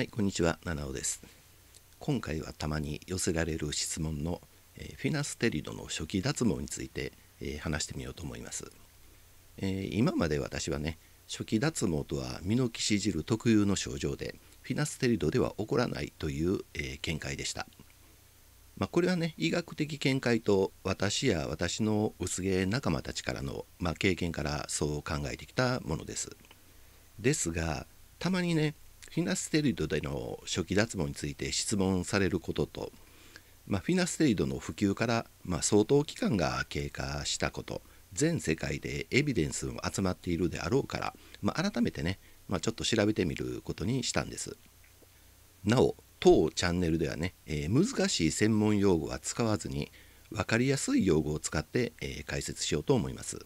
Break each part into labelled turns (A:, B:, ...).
A: はい、こんにちは、七尾です。今回はたまに寄せられる質問の、えー、フィナステリドの初期脱毛について、えー、話してみようと思います、えー、今まで私はね、初期脱毛とはミノキシジル特有の症状で、フィナステリドでは起こらないという、え見解でした。まあ、これはね、医学的見解と私や私の薄毛仲間たちからの、まあ、経験からそう考えてきたものです。ですが、たまにね、フィナステリドでの初期脱毛について質問されることと、まあ、フィナステリドの普及から、まあ、相当期間が経過したこと全世界でエビデンスも集まっているであろうから、まあ、改めてね、まあ、ちょっと調べてみることにしたんですなお当チャンネルではね、えー、難しい専門用語は使わずに分かりやすい用語を使って、えー、解説しようと思います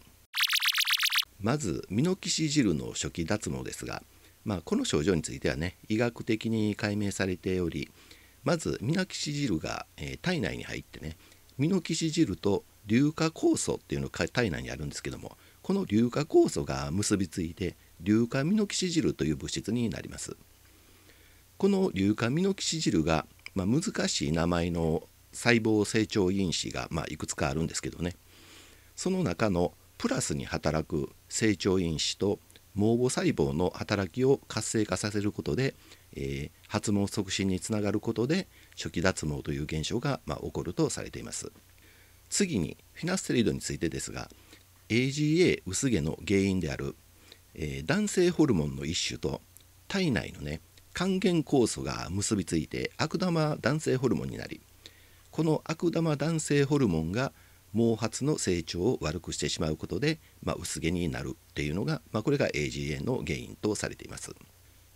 A: まずミノキシジルの初期脱毛ですがまあ、この症状についてはね医学的に解明されておりまずミノキシジルが、えー、体内に入ってねミノキシジルと硫化酵素っていうのが体内にあるんですけどもこの硫化酵素が結びついて硫化ミノキシジルという物質になりますこの硫化ミノキシジルが、まあ、難しい名前の細胞成長因子が、まあ、いくつかあるんですけどねその中のプラスに働く成長因子と毛母細胞の働きを活性化させることで、えー、発毛促進につながることで初期脱毛という現象が、まあ、起こるとされています次にフィナステリドについてですが AGA 薄毛の原因である、えー、男性ホルモンの一種と体内のね還元酵素が結びついて悪玉男性ホルモンになりこの悪玉男性ホルモンが毛髪の成長を悪くしてしまうことで、まあ、薄毛になるっていうのが、まあ、これが AGA の原因とされています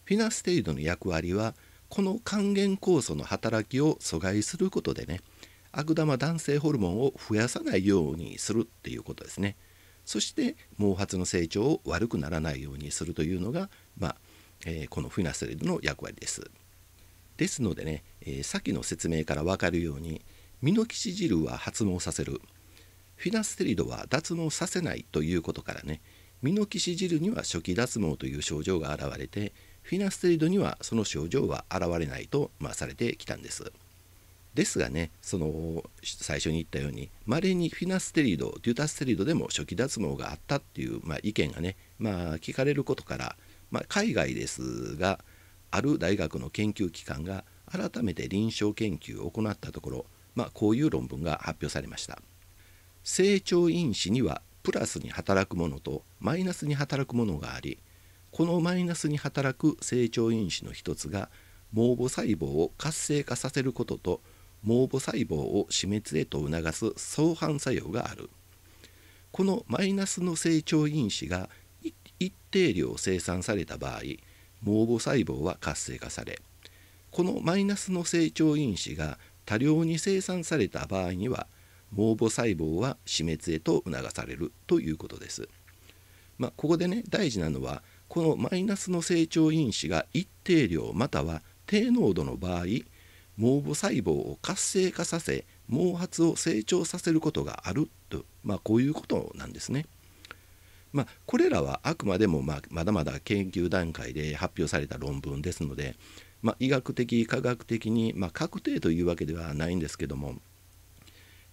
A: フィナステイドの役割はこの還元酵素の働きを阻害することでね悪玉男性ホルモンを増やさないようにするっていうことですねそして毛髪の成長を悪くならないようにするというのが、まあえー、このフィナステイドの役割ですですのでね、えー、さっきの説明から分かるようにミノキシジルは発毛させるフィナステリドは脱毛させないということからねミノキシジルには初期脱毛という症状が現れてフィナステリドにはその症状は現れないと、まあ、されてきたんです。ですがねその最初に言ったようにまれにフィナステリドデュタステリドでも初期脱毛があったっていう、まあ、意見がね、まあ、聞かれることから、まあ、海外ですがある大学の研究機関が改めて臨床研究を行ったところ、まあ、こういう論文が発表されました。成長因子にはプラスに働くものとマイナスに働くものがありこのマイナスに働く成長因子の一つが毛母細胞を活性化させることと毛母細胞を死滅へと促す相反作用があるこのマイナスの成長因子が一定量生産された場合毛母細胞は活性化されこのマイナスの成長因子が多量に生産された場合には毛母細胞は死滅へと促されるということです。まあ、ここでね大事なのはこのマイナスの成長因子が一定量または低濃度の場合毛母細胞を活性化させ毛髪を成長させることがあると、まあ、こういうことなんですね。まあ、これらはあくまでもままだまだ研究段階で発表された論文ですので、まあ、医学的科学的に、ま確定というわけではないんですけども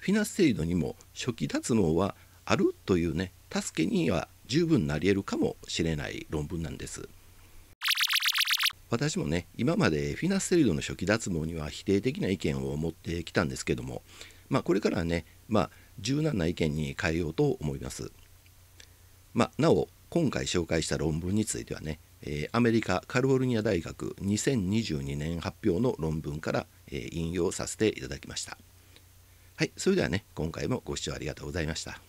A: フィナステリドにも初期脱毛はあるというね助けには十分なり得るかもしれない論文なんです私もね今までフィナステリドの初期脱毛には否定的な意見を持ってきたんですけども、まあ、これからはね、まあ、柔軟な意見に変えようと思います、まあ、なお今回紹介した論文についてはねえアメリカカリフォルニア大学2022年発表の論文から、え引用させていただきました。はい、それではね、今回もご視聴ありがとうございました。